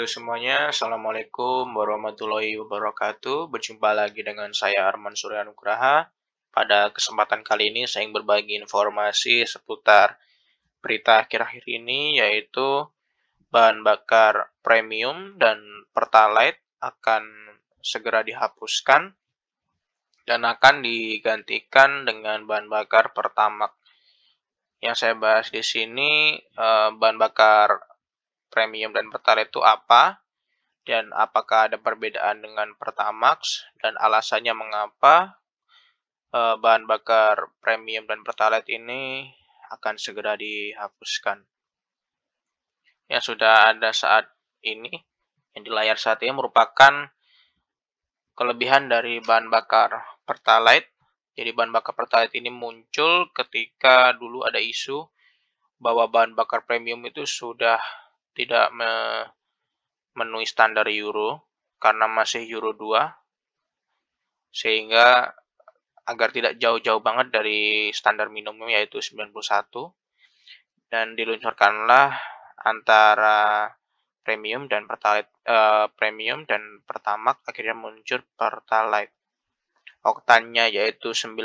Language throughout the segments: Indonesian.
halo semuanya. Assalamualaikum warahmatullahi wabarakatuh. Berjumpa lagi dengan saya Arman Suryanugraha. Pada kesempatan kali ini saya ingin berbagi informasi seputar berita akhir-akhir ini yaitu bahan bakar premium dan pertalite akan segera dihapuskan dan akan digantikan dengan bahan bakar pertamax. Yang saya bahas di sini eh, bahan bakar premium dan pertalite itu apa dan apakah ada perbedaan dengan Pertamax dan alasannya mengapa uh, bahan bakar premium dan pertalite ini akan segera dihapuskan. Yang sudah ada saat ini yang di layar saat ini merupakan kelebihan dari bahan bakar pertalite. Jadi bahan bakar pertalite ini muncul ketika dulu ada isu bahwa bahan bakar premium itu sudah tidak memenuhi standar euro karena masih euro 2 sehingga agar tidak jauh-jauh banget dari standar minimum yaitu 91 dan diluncurkanlah antara premium dan pertalite eh, premium dan pertamax akhirnya muncul pertalite oktannya yaitu 90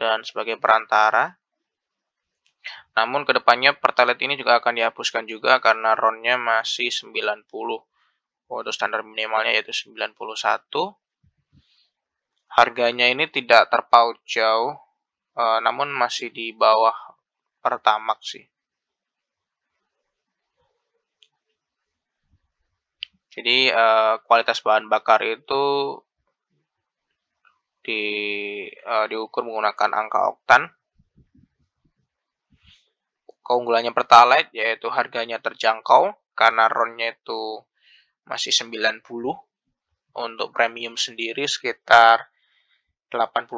dan sebagai perantara namun kedepannya Pertalite ini juga akan dihapuskan juga karena ronnya masih 90. Untuk standar minimalnya yaitu 91. Harganya ini tidak terpaut jauh, eh, namun masih di bawah Pertamax sih. Jadi eh, kualitas bahan bakar itu di eh, diukur menggunakan angka oktan Keunggulannya Pertalite yaitu harganya terjangkau karena ronnya itu masih 90. Untuk premium sendiri sekitar 88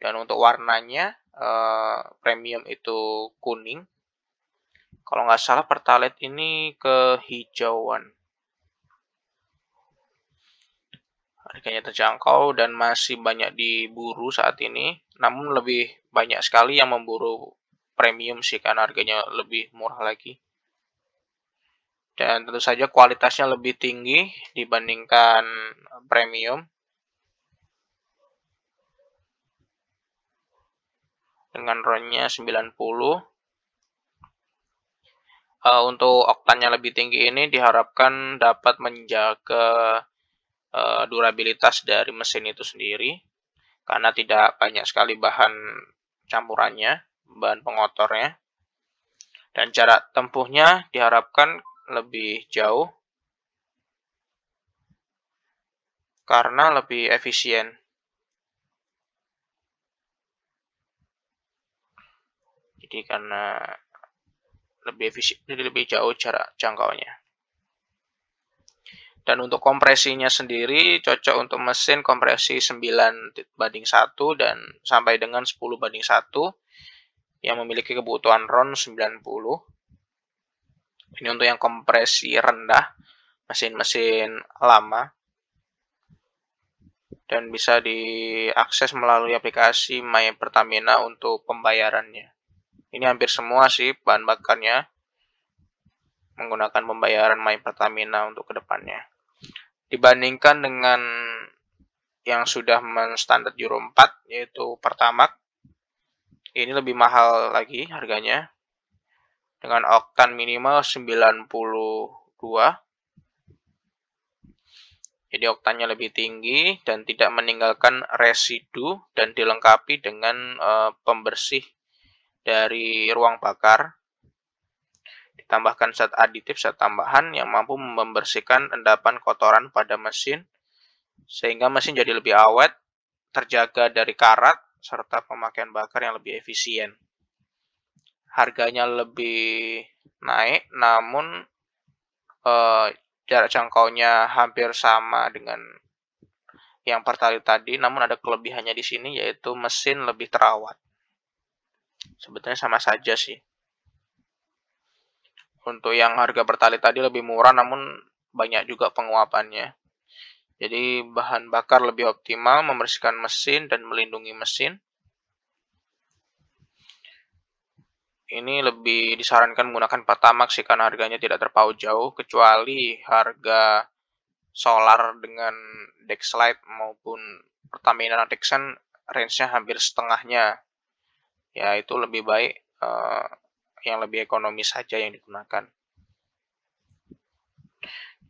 dan untuk warnanya eh, premium itu kuning. Kalau nggak salah Pertalite ini kehijauan. harganya terjangkau dan masih banyak diburu saat ini. Namun lebih banyak sekali yang memburu premium sih karena harganya lebih murah lagi. Dan tentu saja kualitasnya lebih tinggi dibandingkan premium. Dengan ronnya 90. Uh, untuk oktannya lebih tinggi ini diharapkan dapat menjaga uh, durabilitas dari mesin itu sendiri karena tidak banyak sekali bahan campurannya bahan pengotornya. Dan jarak tempuhnya diharapkan lebih jauh karena lebih efisien. Jadi karena lebih efisien, jadi lebih jauh jarak jangkauannya. Dan untuk kompresinya sendiri cocok untuk mesin kompresi 9 banding 1 dan sampai dengan 10 banding 1 yang memiliki kebutuhan RON 90. Ini untuk yang kompresi rendah, mesin-mesin lama. Dan bisa diakses melalui aplikasi My Pertamina untuk pembayarannya. Ini hampir semua sih bahan bakarnya menggunakan pembayaran My Pertamina untuk kedepannya. Dibandingkan dengan yang sudah menstandar Euro 4 yaitu Pertamax ini lebih mahal lagi harganya. Dengan oktan minimal 92. Jadi oktannya lebih tinggi dan tidak meninggalkan residu dan dilengkapi dengan e, pembersih dari ruang bakar. Ditambahkan zat aditif, zat tambahan yang mampu membersihkan endapan kotoran pada mesin sehingga mesin jadi lebih awet, terjaga dari karat, serta pemakaian bakar yang lebih efisien. Harganya lebih naik, namun eh, jarak jangkaunya hampir sama dengan yang pertali tadi, namun ada kelebihannya di sini yaitu mesin lebih terawat. Sebetulnya sama saja sih. Untuk yang harga pertali tadi lebih murah, namun banyak juga penguapannya. Jadi bahan bakar lebih optimal membersihkan mesin dan melindungi mesin. Ini lebih disarankan menggunakan Pertamax sih karena harganya tidak terpaut jauh kecuali harga solar dengan Dexlite maupun Pertamina Dexen range-nya hampir setengahnya. Ya itu lebih baik uh, yang lebih ekonomis saja yang digunakan.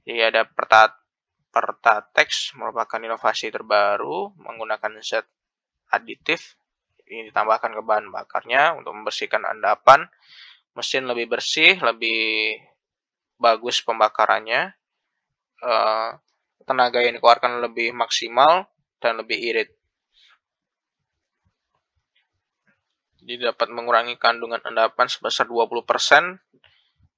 Jadi ada pertat Pertatex merupakan inovasi terbaru menggunakan zat aditif ini ditambahkan ke bahan bakarnya untuk membersihkan endapan. Mesin lebih bersih, lebih bagus pembakarannya. Eh, tenaga yang dikeluarkan lebih maksimal dan lebih irit. Jadi dapat mengurangi kandungan endapan sebesar 20%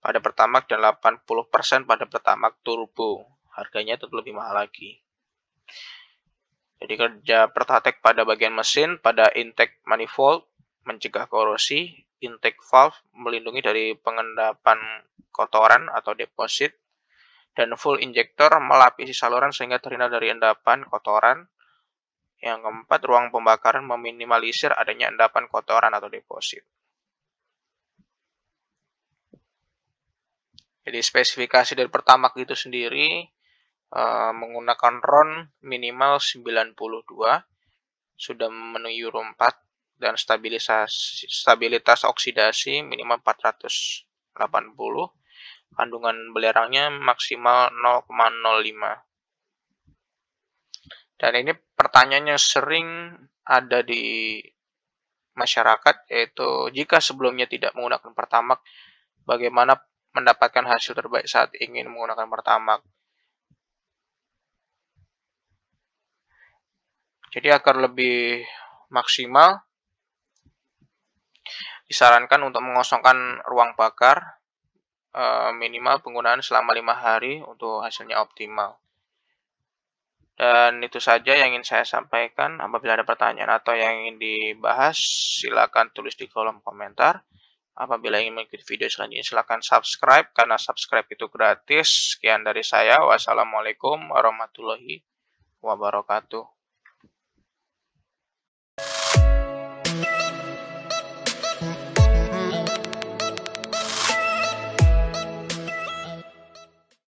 pada pertamax dan 80% pada pertamax turbo harganya itu lebih mahal lagi. Jadi kerja Pertatek pada bagian mesin, pada intake manifold, mencegah korosi, intake valve, melindungi dari pengendapan kotoran atau deposit, dan full injector melapisi saluran sehingga terhindar dari endapan kotoran. Yang keempat, ruang pembakaran meminimalisir adanya endapan kotoran atau deposit. Jadi spesifikasi dari pertama itu sendiri Eh, menggunakan RON minimal 92 sudah memenuhi Euro 4 dan stabilisasi stabilitas oksidasi minimal 480 kandungan belerangnya maksimal 0,05 dan ini pertanyaannya sering ada di masyarakat yaitu jika sebelumnya tidak menggunakan pertamak bagaimana mendapatkan hasil terbaik saat ingin menggunakan pertamak Jadi agar lebih maksimal, disarankan untuk mengosongkan ruang bakar eh, minimal penggunaan selama lima hari untuk hasilnya optimal. Dan itu saja yang ingin saya sampaikan. Apabila ada pertanyaan atau yang ingin dibahas, silakan tulis di kolom komentar. Apabila ingin mengikuti video selanjutnya, silakan subscribe karena subscribe itu gratis. Sekian dari saya. Wassalamualaikum warahmatullahi wabarakatuh.